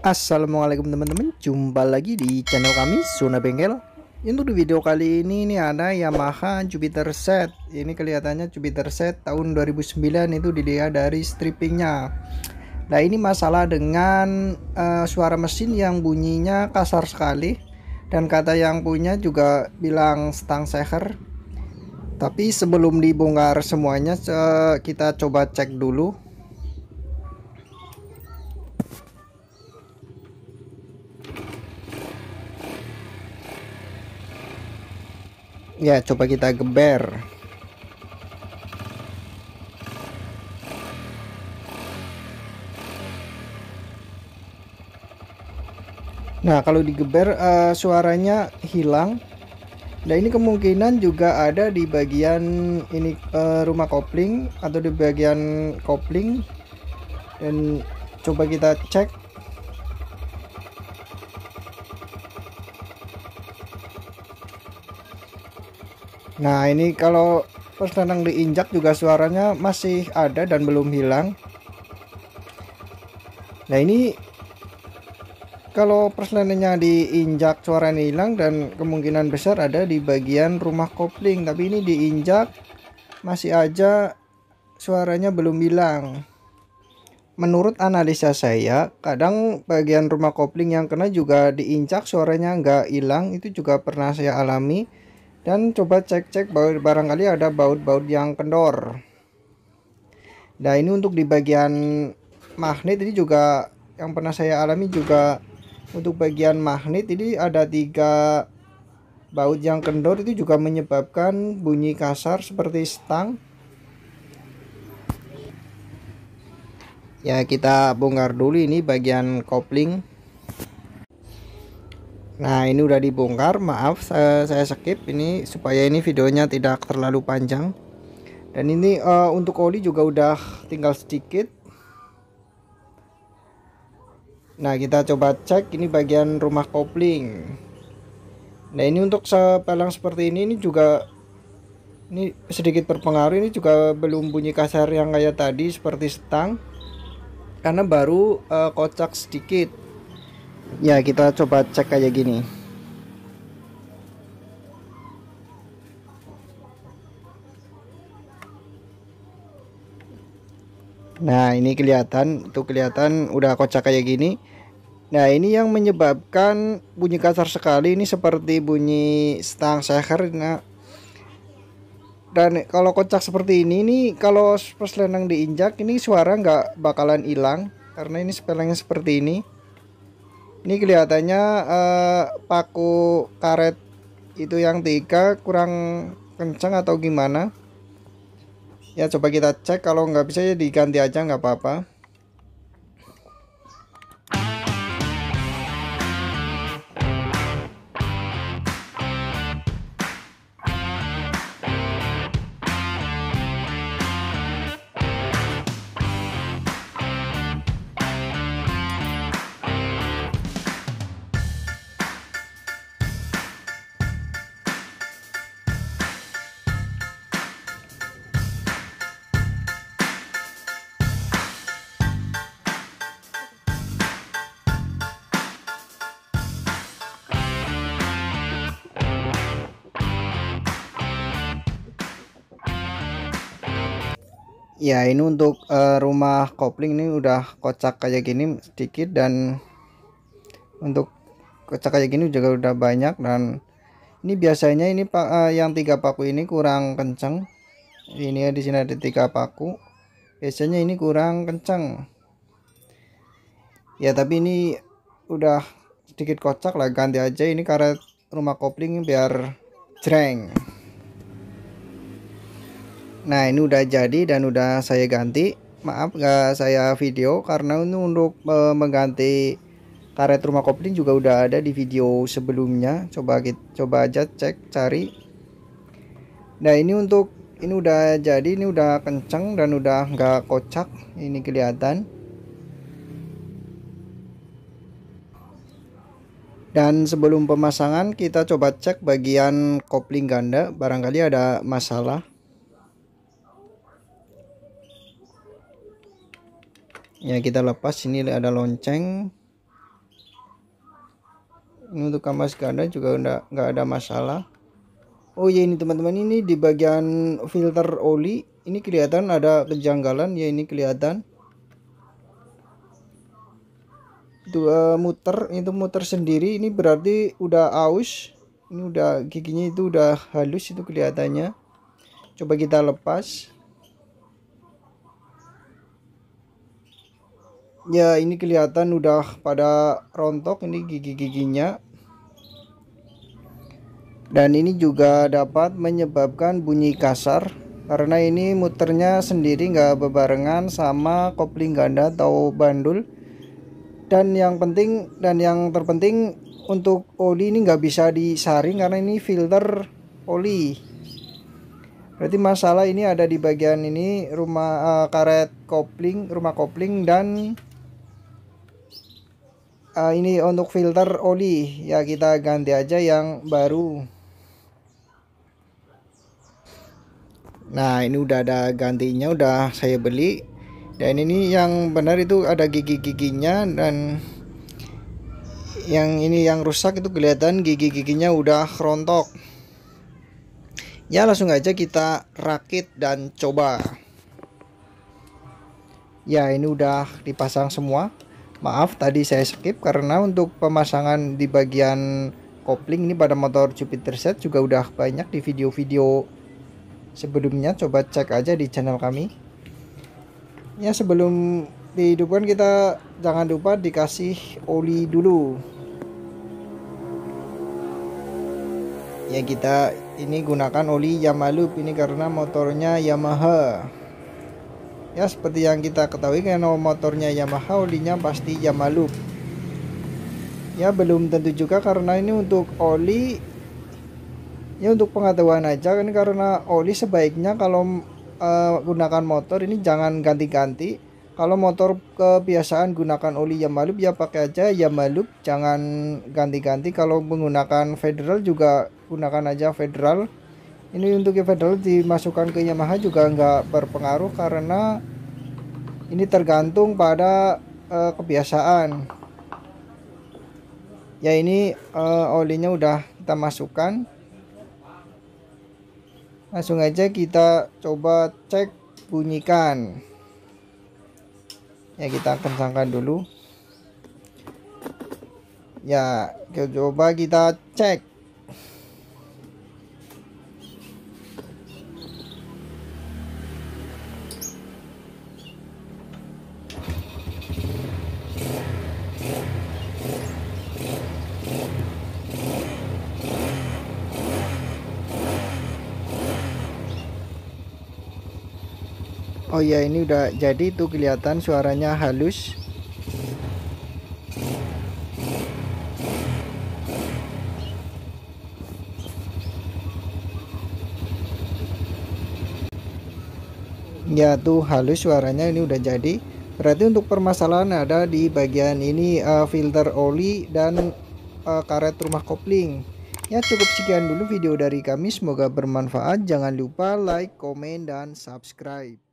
Assalamualaikum teman-teman Jumpa lagi di channel kami Suna Bengkel Untuk di video kali ini ini ada Yamaha Jupiter Set Ini kelihatannya Jupiter Set tahun 2009 itu dilihat dari strippingnya Nah ini masalah dengan uh, suara mesin yang bunyinya kasar sekali Dan kata yang punya juga bilang stang seher Tapi sebelum dibongkar semuanya eh, kita coba cek dulu ya coba kita geber Nah kalau digeber uh, suaranya hilang Nah ini kemungkinan juga ada di bagian ini uh, rumah kopling atau di bagian kopling dan coba kita cek Nah ini kalau pas tenang diinjak juga suaranya masih ada dan belum hilang. Nah ini kalau persenannya diinjak suaranya hilang dan kemungkinan besar ada di bagian rumah kopling tapi ini diinjak masih aja suaranya belum hilang menurut analisa saya kadang bagian rumah kopling yang kena juga diinjak suaranya nggak hilang itu juga pernah saya alami dan coba cek-cek barangkali ada baut-baut yang kendor nah ini untuk di bagian magnet ini juga yang pernah saya alami juga untuk bagian magnet ini ada tiga baut yang kendor itu juga menyebabkan bunyi kasar seperti stang ya kita bongkar dulu ini bagian kopling Nah ini udah dibongkar maaf saya, saya skip ini supaya ini videonya tidak terlalu panjang dan ini uh, untuk oli juga udah tinggal sedikit Nah kita coba cek ini bagian rumah kopling Nah ini untuk sepalang seperti ini ini juga ini sedikit berpengaruh ini juga belum bunyi kasar yang kayak tadi seperti setang karena baru uh, kocak sedikit ya kita coba cek aja gini nah ini kelihatan tuh kelihatan udah kocak kayak gini Nah ini yang menyebabkan bunyi kasar sekali ini seperti bunyi stang seher nah. Dan kalau kocak seperti ini ini kalau pas lenang diinjak ini suara nggak bakalan hilang karena ini spellnya seperti ini ini kelihatannya eh, paku karet itu yang tiga kurang kenceng atau gimana ya coba kita cek kalau nggak bisa ya diganti aja nggak apa-apa ya ini untuk uh, rumah kopling ini udah kocak kayak gini sedikit dan untuk kocak kayak gini juga udah banyak dan ini biasanya ini pak uh, yang tiga paku ini kurang kenceng ini ya di sini ada tiga paku biasanya ini kurang kenceng ya tapi ini udah sedikit kocak lah ganti aja ini karet rumah kopling biar jreng nah ini udah jadi dan udah saya ganti maaf nggak saya video karena ini untuk eh, mengganti karet rumah kopling juga udah ada di video sebelumnya coba coba aja cek cari nah ini untuk ini udah jadi ini udah kenceng dan udah nggak kocak ini kelihatan dan sebelum pemasangan kita coba cek bagian kopling ganda barangkali ada masalah ya kita lepas ini ada lonceng ini untuk kampas ganda juga enggak nggak ada masalah oh ya ini teman-teman ini di bagian filter oli ini kelihatan ada kejanggalan ya ini kelihatan dua eh, muter itu muter sendiri ini berarti udah aus ini udah giginya itu udah halus itu kelihatannya coba kita lepas ya ini kelihatan udah pada rontok ini gigi-giginya dan ini juga dapat menyebabkan bunyi kasar karena ini muternya sendiri nggak berbarengan sama kopling ganda atau bandul dan yang penting dan yang terpenting untuk oli ini nggak bisa disaring karena ini filter oli berarti masalah ini ada di bagian ini rumah uh, karet kopling rumah kopling dan uh, ini untuk filter oli ya kita ganti aja yang baru nah ini udah ada gantinya udah saya beli dan ini yang benar itu ada gigi-giginya dan yang ini yang rusak itu kelihatan gigi-giginya udah rontok ya langsung aja kita rakit dan coba ya ini udah dipasang semua Maaf tadi saya skip karena untuk pemasangan di bagian kopling ini pada motor Jupiter Set juga udah banyak di video-video sebelumnya coba cek aja di channel kami. Ya sebelum dihidupkan kita jangan lupa dikasih oli dulu. Ya kita ini gunakan oli Yamaha Loop ini karena motornya Yamaha ya seperti yang kita ketahui karena motornya Yamaha olinya pasti Yamaha loop ya belum tentu juga karena ini untuk oli ya untuk pengetahuan aja kan karena oli sebaiknya kalau uh, gunakan motor ini jangan ganti-ganti kalau motor kebiasaan gunakan oli Yamaha loop ya pakai aja Yamaha loop jangan ganti-ganti kalau menggunakan federal juga gunakan aja federal ini untuk yang federal dimasukkan ke Yamaha juga nggak berpengaruh karena ini tergantung pada uh, kebiasaan ya ini uh, olinya udah kita masukkan langsung aja kita coba cek bunyikan ya kita kencangkan dulu ya coba kita cek oh ya ini udah jadi tuh kelihatan suaranya halus ya tuh halus suaranya ini udah jadi berarti untuk permasalahan ada di bagian ini uh, filter oli dan uh, karet rumah kopling ya cukup sekian dulu video dari kami semoga bermanfaat jangan lupa like komen dan subscribe